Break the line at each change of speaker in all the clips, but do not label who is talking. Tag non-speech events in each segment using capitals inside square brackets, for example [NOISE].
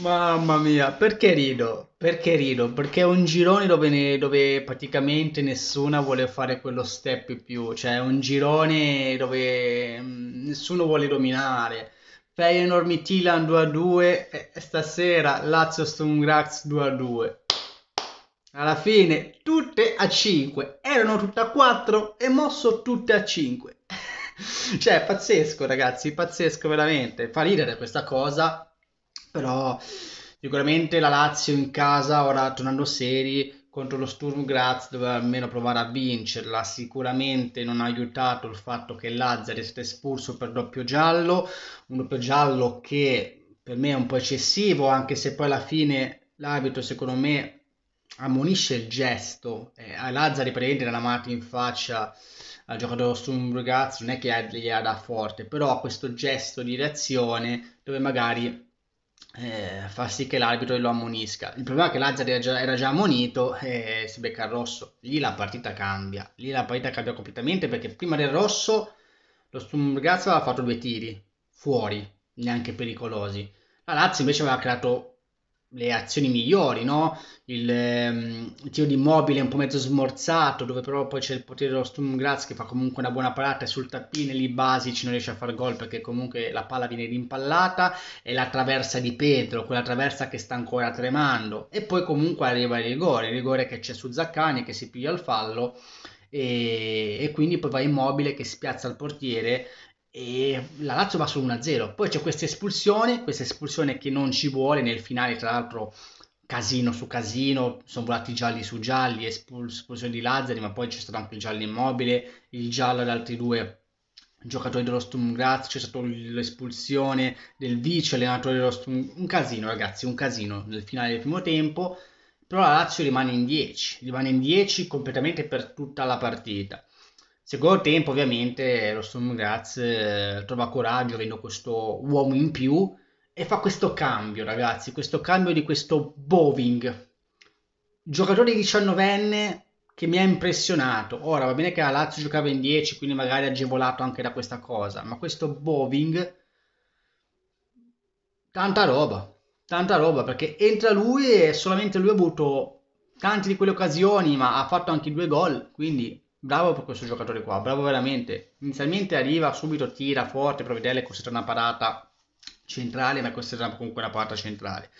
Mamma mia, perché rido? Perché rido? Perché è un girone dove, ne- dove praticamente nessuna vuole fare quello step in più, cioè è un girone dove mm, nessuno vuole dominare. Feyenoord Mitilan 2-2 a e stasera Lazio Sturm Graz 2-2. Alla fine tutte a 5, erano tutte a 4 e mosso tutte a 5. [LAUGHS] cioè, pazzesco, ragazzi, pazzesco veramente. Fa ridere questa cosa, però sicuramente la Lazio in casa, ora tornando seri, contro lo Sturm Graz doveva almeno provare a vincerla. Sicuramente non ha aiutato il fatto che Lazzari è stato espulso per doppio giallo, un doppio giallo che per me è un po' eccessivo, anche se poi alla fine l'abito, secondo me, ammonisce il gesto. Eh, Lazzari prende la mano in faccia al giocatore Stumbrugaz, non è che gliela dà forte, però questo gesto di reazione dove magari eh, fa sì che l'arbitro lo ammonisca. Il problema è che Lazzari era già, era già ammonito e si becca il rosso. Lì la partita cambia, lì la partita cambia completamente perché prima del rosso lo Stumbrugaz aveva fatto due tiri fuori, neanche pericolosi. La Lazio invece aveva creato le azioni migliori, no? Il, ehm, il tiro di immobile un po' mezzo smorzato, dove però poi c'è il potere dello Sturm Graz che fa comunque una buona parata sul tappino lì Basic non riesce a far gol perché comunque la palla viene rimpallata e la traversa di Pedro, quella traversa che sta ancora tremando e poi comunque arriva il rigore, il rigore che c'è su Zaccani che si piglia il fallo e, e quindi poi va immobile che spiazza il portiere e la Lazio va solo 1-0. Poi c'è questa espulsione, questa espulsione che non ci vuole nel finale, tra l'altro casino su casino, sono volati gialli su gialli, espulsione di Lazzari, ma poi c'è stato anche il giallo immobile, il giallo ad altri due giocatori dello Sturm Graz, c'è stata l'espulsione del vice allenatore dello Sturm, un casino ragazzi, un casino nel finale del primo tempo, però la Lazio rimane in 10, rimane in 10 completamente per tutta la partita Secondo tempo, ovviamente, lo Sturm Graz eh, trova coraggio avendo questo uomo in più e fa questo cambio, ragazzi, questo cambio di questo Boving, giocatore 19enne che mi ha impressionato. Ora va bene che la Lazio giocava in 10, quindi magari agevolato anche da questa cosa, ma questo Boving tanta roba, tanta roba perché entra lui e solamente lui ha avuto tante di quelle occasioni, ma ha fatto anche due gol, quindi bravo per questo giocatore qua, bravo veramente. Inizialmente arriva, subito tira forte, Providele considera una parata centrale, ma considera comunque una parata centrale.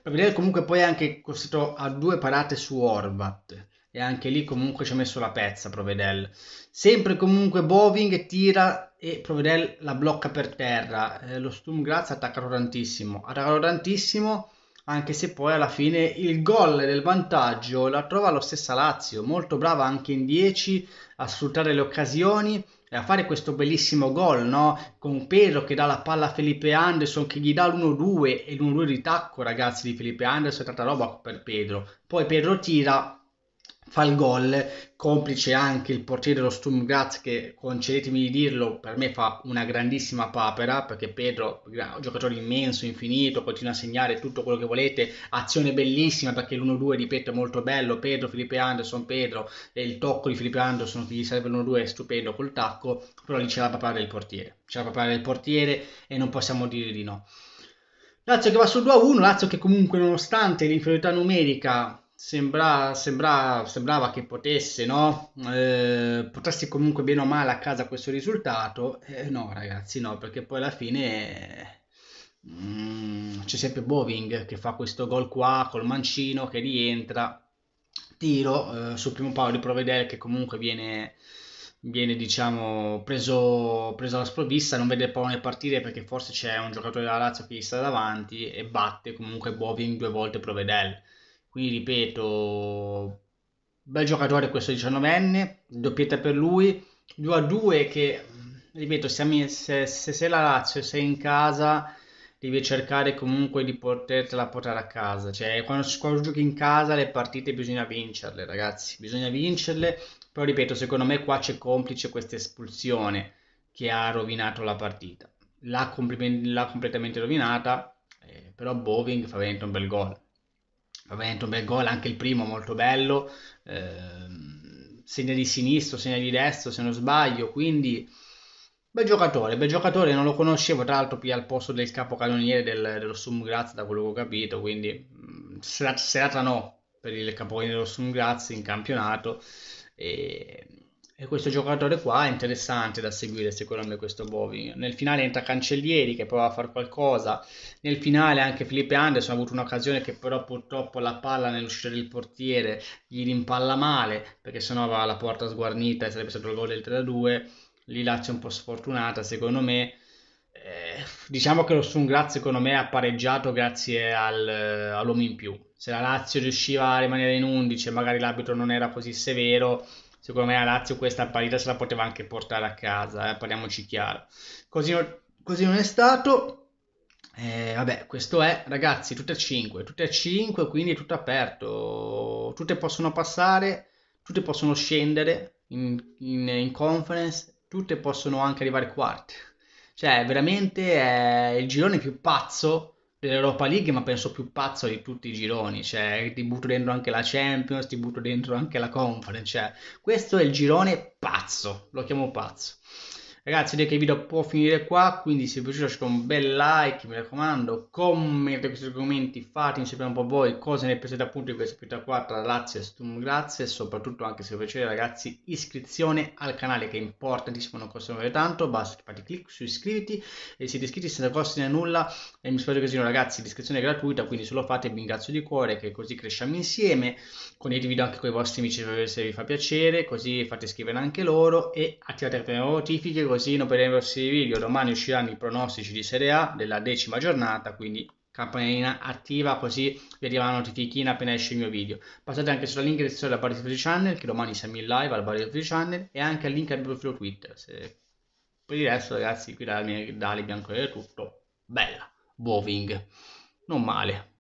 Providele comunque poi è anche costretto a due parate su Orvat. E anche lì comunque ci ha messo la pezza Provedel. Sempre comunque Boving tira e Provedel la blocca per terra. Eh, lo Stum Graz ha attaccato tantissimo. Ha attaccato tantissimo anche se poi alla fine il gol del vantaggio la trova lo stessa Lazio, molto brava anche in 10 a sfruttare le occasioni e a fare questo bellissimo gol, no? Con Pedro che dà la palla a Felipe Anderson che gli dà l'1-2 e l'1-2 di tacco, ragazzi, di Felipe Anderson è tanta roba per Pedro. Poi Pedro tira fa il gol, complice anche il portiere dello Sturm Graz che concedetemi di dirlo, per me fa una grandissima papera perché Pedro, giocatore immenso, infinito, continua a segnare tutto quello che volete, azione bellissima perché l'1-2 ripeto è molto bello, Pedro, Filippo Anderson, Pedro e il tocco di Filippo Anderson che gli serve l'1-2 è stupendo col tacco, però lì c'è la papera del portiere, c'è la papera del portiere e non possiamo dire di no. Lazio che va sul 2-1, Lazio che comunque nonostante l'inferiorità numerica Sembra, sembra, sembrava che potesse, no? Eh, potresti comunque bene o male a casa questo risultato. Eh, no, ragazzi, no, perché poi alla fine mm, c'è sempre Boving che fa questo gol qua col mancino che rientra, tiro eh, sul primo palo di Provedel che comunque viene, viene diciamo, preso, preso alla sprovvista, non vede il pallone partire perché forse c'è un giocatore della Lazio che gli sta davanti e batte comunque Boving due volte Provedel quindi ripeto, bel giocatore questo 19enne, doppietta per lui, 2 a 2 che, ripeto, se, se, se la Lazio sei in casa devi cercare comunque di potertela portare a casa. Cioè, quando, quando, giochi in casa le partite bisogna vincerle, ragazzi. Bisogna vincerle. Però, ripeto, secondo me qua c'è complice questa espulsione che ha rovinato la partita. L'ha, compl- completamente rovinata, eh, però Boving fa veramente un bel gol. Ovviamente un bel gol, anche il primo molto bello, eh, segna di sinistro, segna di destro se non sbaglio, quindi bel giocatore, bel giocatore, non lo conoscevo, tra l'altro qui al posto del capocannoniere del, dello Sumgraz da quello che ho capito, quindi mm, serata, serata no per il capocannoniere dello Sumgraz in campionato. E e questo giocatore qua è interessante da seguire, secondo me, questo Boving. Nel finale entra Cancellieri che prova a fare qualcosa. Nel finale anche Felipe Anderson ha avuto un'occasione che però purtroppo la palla nell'uscita del portiere gli rimpalla male, perché sennò va la porta sguarnita e sarebbe stato il gol del 3-2. Lì Lazio è un po' sfortunata, secondo me. Eh, diciamo che lo Sungraz secondo me ha pareggiato grazie al, all'uomo in più. Se la Lazio riusciva a rimanere in 11 magari l'arbitro non era così severo secondo me la Lazio questa parità se la poteva anche portare a casa, eh, parliamoci chiaro. Così, non, così non è stato. Eh, vabbè, questo è, ragazzi, tutte e 5, tutte e 5, quindi tutto aperto, tutte possono passare, tutte possono scendere in, in, in conference, tutte possono anche arrivare quarte. Cioè, veramente è il girone più pazzo dell'Europa League, ma penso più pazzo di tutti i gironi, cioè ti butto dentro anche la Champions, ti butto dentro anche la Conference, cioè questo è il girone pazzo, lo chiamo pazzo. Ragazzi, direi che il video può finire qua, quindi se vi è piaciuto lasciate un bel like, mi raccomando, commentate questi argomenti, fatemi sapere un po' voi cosa ne pensate appunto di questa partita qua tra Stum, grazie e soprattutto anche se vi piace ragazzi iscrizione al canale che è importantissimo, non costa tanto, basta che fate clic su iscriviti e siete iscritti senza costi né nulla e mi spiace così ragazzi, l'iscrizione è gratuita, quindi se lo fate vi ringrazio di cuore che così cresciamo insieme, condividete video anche con i vostri amici se vi fa piacere, così fate iscrivere anche loro e attivate le notifiche Cosino per Emerson di Viglio, domani usciranno i pronostici di Serie A della decima giornata, quindi campanellina attiva così vi arriva la notifichina appena esce il mio video. Passate anche sulla link descrizione alla Barry Free Channel, che domani siamo in live al Barry Free Channel, e anche al link al mio profilo Twitter. Se... Per il resto ragazzi, qui dalle mie dali bianco e tutto, bella, boving, non male.